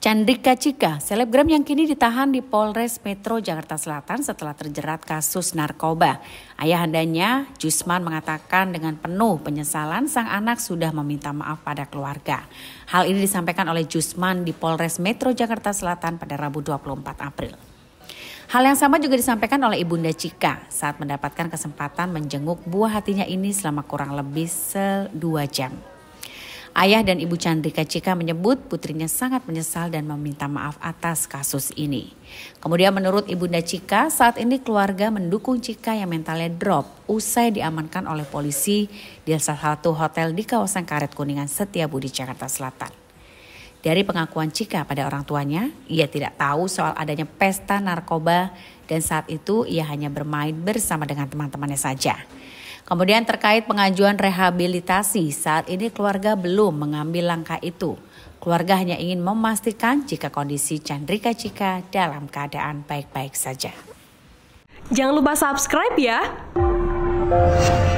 Candrika Cika, selebgram yang kini ditahan di Polres Metro Jakarta Selatan setelah terjerat kasus narkoba. Ayahandanya, Jusman mengatakan dengan penuh penyesalan sang anak sudah meminta maaf pada keluarga. Hal ini disampaikan oleh Jusman di Polres Metro Jakarta Selatan pada Rabu 24 April. Hal yang sama juga disampaikan oleh Ibunda Cika saat mendapatkan kesempatan menjenguk buah hatinya ini selama kurang lebih 2 jam. Ayah dan ibu Chandrika Cika menyebut putrinya sangat menyesal dan meminta maaf atas kasus ini. Kemudian menurut Ibunda Cika, saat ini keluarga mendukung Cika yang mentalnya drop usai diamankan oleh polisi di salah satu hotel di kawasan Karet Kuningan Setiabudi, Jakarta Selatan. Dari pengakuan Cika pada orang tuanya, ia tidak tahu soal adanya pesta narkoba dan saat itu ia hanya bermain bersama dengan teman-temannya saja. Kemudian terkait pengajuan rehabilitasi, saat ini keluarga belum mengambil langkah itu. Keluarga hanya ingin memastikan jika kondisi Chandrika Cika dalam keadaan baik-baik saja. Jangan lupa subscribe ya.